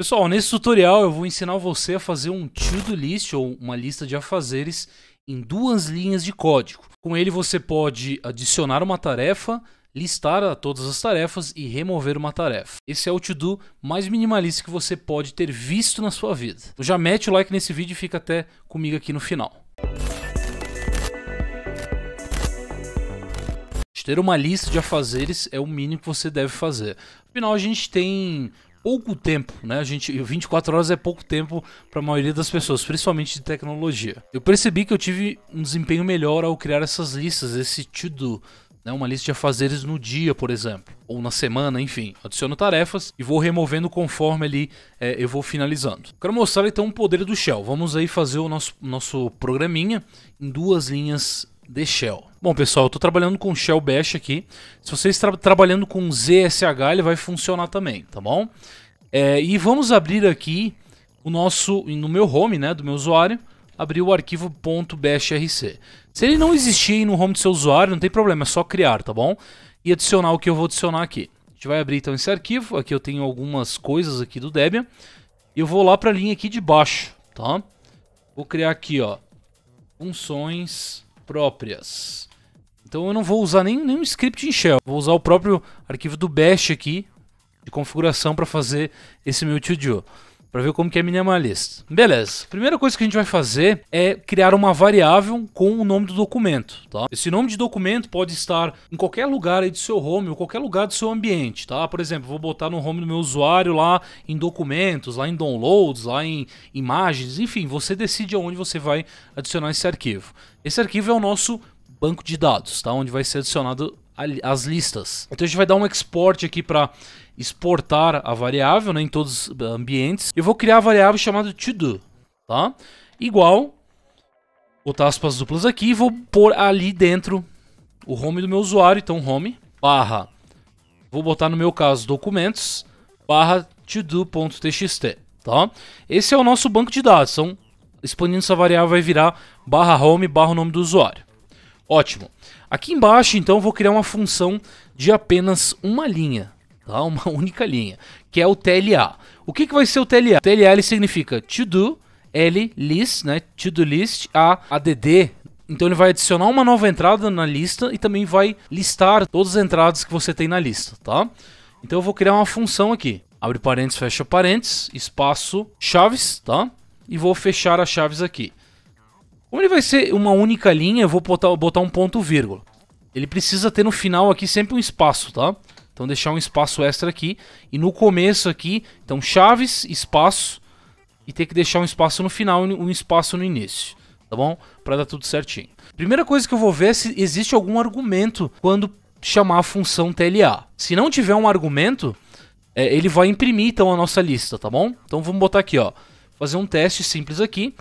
Pessoal, nesse tutorial eu vou ensinar você a fazer um to-do list ou uma lista de afazeres em duas linhas de código. Com ele você pode adicionar uma tarefa, listar todas as tarefas e remover uma tarefa. Esse é o to-do mais minimalista que você pode ter visto na sua vida. Então já mete o like nesse vídeo e fica até comigo aqui no final. Ter uma lista de afazeres é o mínimo que você deve fazer. Afinal, a gente tem pouco tempo, né? A gente, 24 horas é pouco tempo para a maioria das pessoas, principalmente de tecnologia. Eu percebi que eu tive um desempenho melhor ao criar essas listas, esse to-do, né? uma lista de afazeres no dia, por exemplo, ou na semana, enfim. Adiciono tarefas e vou removendo conforme ali é, eu vou finalizando. Quero mostrar então o poder do Shell. Vamos aí fazer o nosso, nosso programinha em duas linhas de Shell. Bom, pessoal, eu estou trabalhando com Shell Bash aqui. Se vocês está trabalhando com ZSH, ele vai funcionar também, tá bom? É, e vamos abrir aqui o nosso, no meu home, né, do meu usuário, abrir o arquivo .bashrc. Se ele não existir no home do seu usuário, não tem problema, é só criar, tá bom? E adicionar o que eu vou adicionar aqui. A gente vai abrir então esse arquivo, aqui eu tenho algumas coisas aqui do Debian. E eu vou lá para a linha aqui de baixo, tá? Vou criar aqui, ó, funções próprias. Então eu não vou usar nem nenhum script em shell. Vou usar o próprio arquivo do bash aqui de configuração para fazer esse meu to-do para ver como que é minimalista. Beleza. Primeira coisa que a gente vai fazer é criar uma variável com o nome do documento, tá? Esse nome de documento pode estar em qualquer lugar aí do seu home ou qualquer lugar do seu ambiente, tá? Por exemplo, vou botar no home do meu usuário lá em documentos, lá em downloads, lá em imagens, enfim, você decide aonde você vai adicionar esse arquivo. Esse arquivo é o nosso banco de dados, tá? Onde vai ser adicionado as listas. Então a gente vai dar um export aqui para exportar a variável né, em todos os ambientes. Eu vou criar a variável chamada todo, tá? Igual, botar aspas duplas aqui e vou pôr ali dentro o home do meu usuário. Então home barra, vou botar no meu caso documentos, barra todo.txt, tá? Esse é o nosso banco de dados, então expandindo essa variável vai virar barra home barra o nome do usuário. Ótimo. Aqui embaixo, então, vou criar uma função de apenas uma linha, tá? uma única linha, que é o TLA. O que, que vai ser o TLA? O TLA ele significa to do, L, list, né? to do list, A, ADD. Então ele vai adicionar uma nova entrada na lista e também vai listar todas as entradas que você tem na lista, tá? Então eu vou criar uma função aqui. Abre parênteses, fecha parênteses, espaço, chaves, tá? E vou fechar as chaves aqui. Como ele vai ser uma única linha, eu vou botar, botar um ponto vírgula. Ele precisa ter no final aqui sempre um espaço, tá? Então deixar um espaço extra aqui. E no começo aqui, então chaves, espaço. E ter que deixar um espaço no final e um espaço no início. Tá bom? Pra dar tudo certinho. Primeira coisa que eu vou ver é se existe algum argumento quando chamar a função TLA. Se não tiver um argumento, é, ele vai imprimir então a nossa lista, tá bom? Então vamos botar aqui, ó. Fazer um teste simples aqui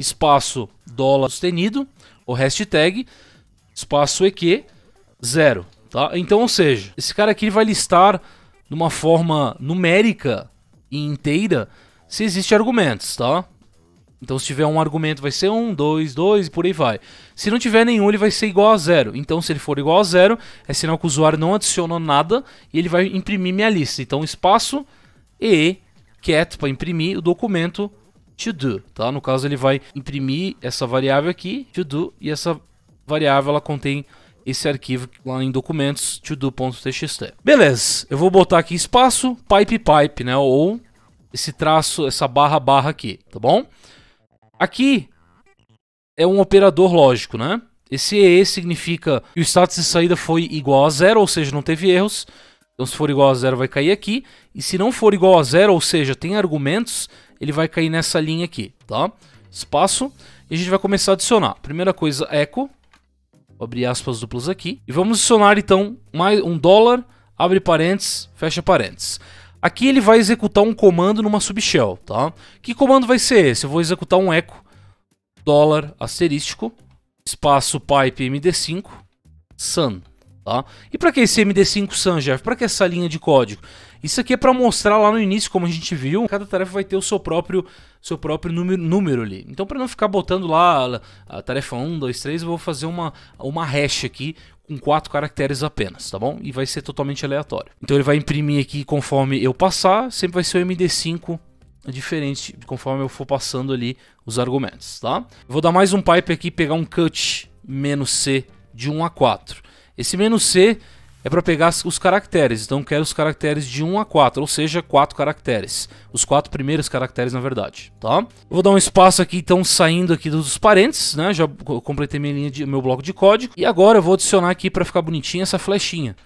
espaço dólar sustenido, ou hashtag, espaço EQ, zero. Tá? Então, ou seja, esse cara aqui vai listar de uma forma numérica e inteira se existe argumentos, tá? Então, se tiver um argumento, vai ser 1, 2, 2 e por aí vai. Se não tiver nenhum, ele vai ser igual a zero. Então, se ele for igual a zero, é sinal que o usuário não adicionou nada e ele vai imprimir minha lista. Então, espaço e cat para imprimir o documento to do, tá? No caso, ele vai imprimir essa variável aqui, to do, e essa variável ela contém esse arquivo lá em documentos, to do.txt. Beleza, eu vou botar aqui espaço, pipe pipe, né? Ou esse traço, essa barra barra aqui, tá bom? Aqui é um operador lógico, né? Esse EE significa que o status de saída foi igual a zero, ou seja, não teve erros. Então se for igual a zero vai cair aqui, e se não for igual a zero, ou seja, tem argumentos, ele vai cair nessa linha aqui, tá? Espaço, e a gente vai começar a adicionar. Primeira coisa, echo, vou abrir aspas duplas aqui, e vamos adicionar então mais um dólar, abre parênteses, fecha parênteses. Aqui ele vai executar um comando numa subshell, tá? Que comando vai ser esse? Eu vou executar um echo, dólar, asterístico, espaço pipe md5, sun. Tá? E para que esse MD5 Sun, Para que essa linha de código? Isso aqui é para mostrar lá no início, como a gente viu, cada tarefa vai ter o seu próprio, seu próprio número, número ali. Então, para não ficar botando lá a tarefa 1, 2, 3, eu vou fazer uma, uma hash aqui com quatro caracteres apenas, tá bom? E vai ser totalmente aleatório. Então, ele vai imprimir aqui conforme eu passar, sempre vai ser o MD5 diferente conforme eu for passando ali os argumentos, tá? Vou dar mais um pipe aqui, pegar um cut menos "-c", de 1 a 4. Esse menos "-c", é para pegar os caracteres, então quero os caracteres de 1 a 4, ou seja, 4 caracteres. Os quatro primeiros caracteres, na verdade, tá? Eu vou dar um espaço aqui, então, saindo aqui dos parênteses, né? Já completei minha linha de, meu bloco de código. E agora eu vou adicionar aqui para ficar bonitinho essa flechinha,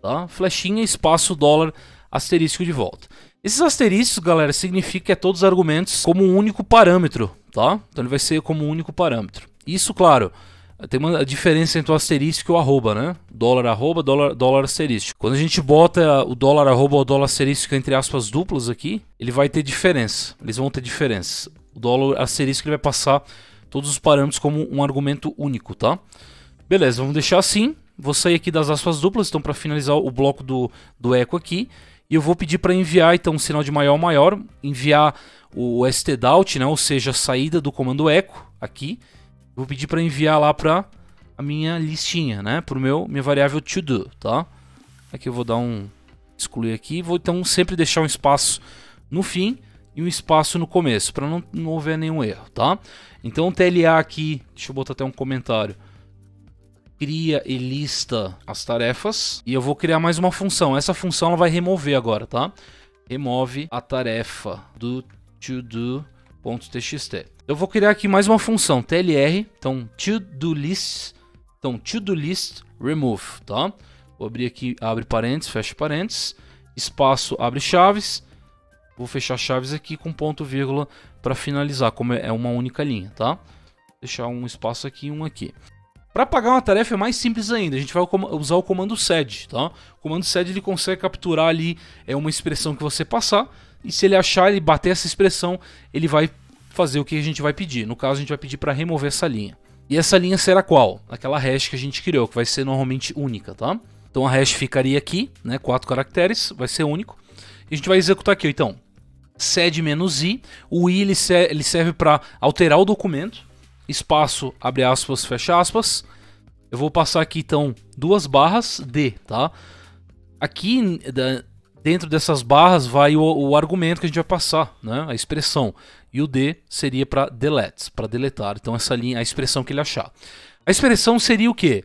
tá? Flechinha, espaço, dólar, asterisco de volta. Esses asteriscos, galera, significa que é todos os argumentos como um único parâmetro, tá? Então ele vai ser como um único parâmetro. Isso, claro... Tem uma diferença entre o asterisco e o arroba, né? Dólar arroba, dólar, dólar asterisco. Quando a gente bota o dólar arroba ou dólar asterisco entre aspas duplas aqui, ele vai ter diferença. Eles vão ter diferença. O dólar asterisco ele vai passar todos os parâmetros como um argumento único, tá? Beleza, vamos deixar assim. Vou sair aqui das aspas duplas, então para finalizar o bloco do, do eco aqui. E eu vou pedir para enviar então um sinal de maior maior, enviar o stdout, né? ou seja, a saída do comando eco aqui Vou pedir para enviar lá para a minha listinha, né? Para o meu minha variável to do, tá? Aqui eu vou dar um excluir aqui, vou então sempre deixar um espaço no fim e um espaço no começo para não, não houver nenhum erro, tá? Então TLA aqui, deixa eu botar até um comentário. Cria e lista as tarefas e eu vou criar mais uma função. Essa função ela vai remover agora, tá? Remove a tarefa do to eu vou criar aqui mais uma função, TLR, então to-do list, então to-do list remove, tá? Vou abrir aqui, abre parênteses, fecha parênteses, espaço, abre chaves, vou fechar chaves aqui com ponto vírgula para finalizar, como é uma única linha, tá? Deixar um espaço aqui e um aqui. Para pagar uma tarefa é mais simples ainda, a gente vai usar o comando sed, tá? O comando sed ele consegue capturar ali é uma expressão que você passar, e se ele achar ele bater essa expressão, ele vai fazer o que a gente vai pedir. No caso, a gente vai pedir para remover essa linha. E essa linha será qual? Aquela hash que a gente criou, que vai ser normalmente única, tá? Então a hash ficaria aqui, né? Quatro caracteres, vai ser único. E a gente vai executar aqui, então. sed -i. O i ele serve para alterar o documento. Espaço, abre aspas, fecha aspas. Eu vou passar aqui, então, duas barras D, tá? Aqui dentro dessas barras vai o, o, argumento que a gente vai passar, né? a expressão. E o D seria para delete, para deletar. Então essa linha, a expressão que ele achar. A expressão seria o quê?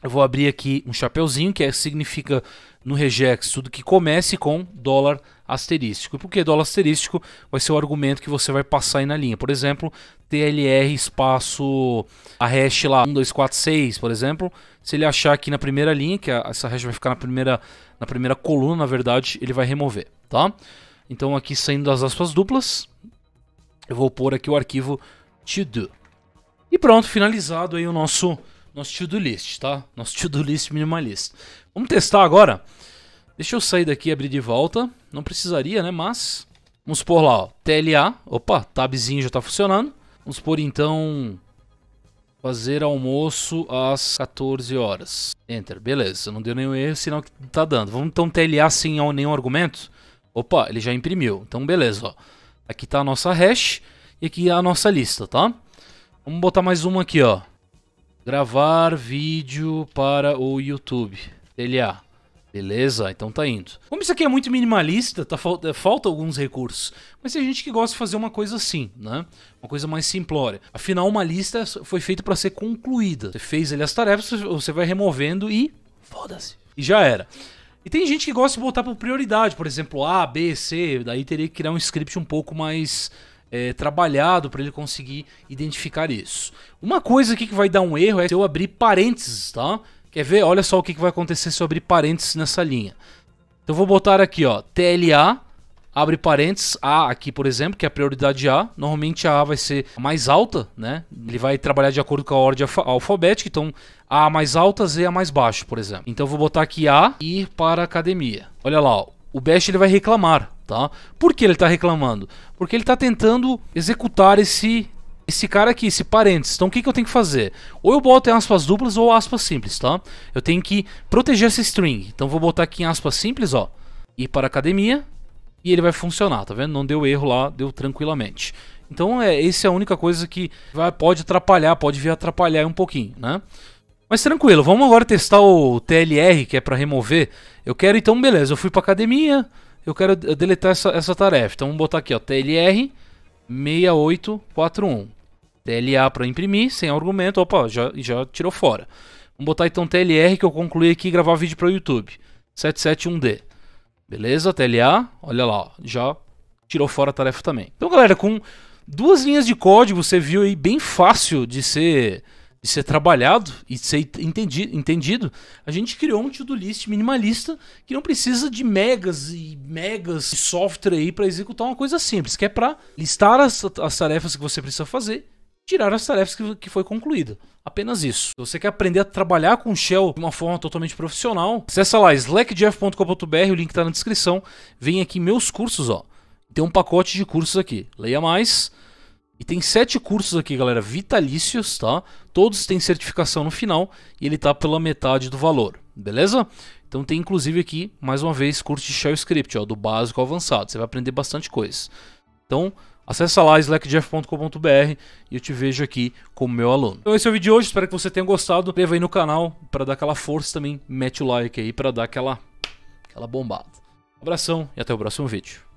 Eu vou abrir aqui um chapeuzinho que é, significa no regex tudo que comece com dólar asterístico. E por que dólar asterístico? Vai ser o argumento que você vai passar aí na linha. Por exemplo, TLR espaço a hash lá 1246, por exemplo. Se ele achar aqui na primeira linha, que a, essa hash vai ficar na primeira na primeira coluna, na verdade, ele vai remover, tá? Então aqui saindo das aspas duplas, eu vou pôr aqui o arquivo to do. E pronto, finalizado aí o nosso nosso to do list, tá? Nosso to do list minimalista. Vamos testar agora. Deixa eu sair daqui e abrir de volta. Não precisaria, né? Mas vamos pôr lá, ó, TLA. Opa, tabzinho já está funcionando. Vamos pôr então Fazer almoço às 14 horas. Enter. Beleza, não deu nenhum erro, sinal que tá dando. Vamos então TLA sem nenhum argumento? Opa, ele já imprimiu. Então beleza, ó. Aqui tá a nossa hash e aqui é a nossa lista, tá? Vamos botar mais uma aqui, ó. Gravar vídeo para o YouTube. TLA. Beleza, então tá indo. Como isso aqui é muito minimalista, tá, falta, é, falta alguns recursos. Mas tem gente que gosta de fazer uma coisa assim, né? Uma coisa mais simplória. Afinal, uma lista foi feita para ser concluída. Você fez ali as tarefas, você vai removendo e. Foda-se. E já era. E tem gente que gosta de botar por prioridade, por exemplo, A, B, C. Daí teria que criar um script um pouco mais. É, trabalhado para ele conseguir identificar isso. Uma coisa aqui que vai dar um erro é se eu abrir parênteses, tá? Quer ver? Olha só o que vai acontecer se eu abrir parênteses nessa linha. Então vou botar aqui, ó, TLA, abre parênteses, A aqui, por exemplo, que é a prioridade A. Normalmente a A vai ser mais alta, né? Ele vai trabalhar de acordo com a ordem alfabética, então A mais alta, Z a mais baixo, por exemplo. Então vou botar aqui A e ir para a academia. Olha lá, ó, o Bash ele vai reclamar, tá? Por que ele está reclamando? Porque ele está tentando executar esse esse cara aqui, esse parênteses. Então o que, que eu tenho que fazer? Ou eu boto em aspas duplas ou aspas simples, tá? Eu tenho que proteger esse string. Então vou botar aqui em aspas simples, ó. Ir para academia. E ele vai funcionar, tá vendo? Não deu erro lá, deu tranquilamente. Então é, essa é a única coisa que vai, pode atrapalhar, pode vir atrapalhar um pouquinho, né? Mas tranquilo, vamos agora testar o TLR, que é para remover. Eu quero, então, beleza, eu fui para academia, eu quero deletar essa, essa tarefa. Então vamos botar aqui, ó, TLR 6841. TLA para imprimir, sem argumento, opa, já, já tirou fora. Vamos botar então TLR que eu concluí aqui e gravar vídeo para o YouTube. 771D. Beleza, TLA, olha lá, já tirou fora a tarefa também. Então galera, com duas linhas de código você viu aí bem fácil de ser de ser trabalhado e ser entendido, entendido, a gente criou um to-do list minimalista que não precisa de megas e megas de software aí para executar uma coisa simples, que é para listar as, as tarefas que você precisa fazer tirar as tarefas que, que foi concluída. Apenas isso. Se você quer aprender a trabalhar com Shell de uma forma totalmente profissional, acessa lá slackjeff.com.br, o link está na descrição. Vem aqui meus cursos, ó. Tem um pacote de cursos aqui. Leia mais. E tem sete cursos aqui, galera, vitalícios, tá? Todos têm certificação no final e ele tá pela metade do valor, beleza? Então tem inclusive aqui, mais uma vez, curso de Shell Script, ó, do básico ao avançado. Você vai aprender bastante coisa. Então, Acesse lá slackjeff.com.br e eu te vejo aqui como meu aluno. Então esse é o vídeo de hoje, espero que você tenha gostado. Leva aí no canal para dar aquela força também, mete o like aí para dar aquela, aquela bombada. abração e até o próximo vídeo.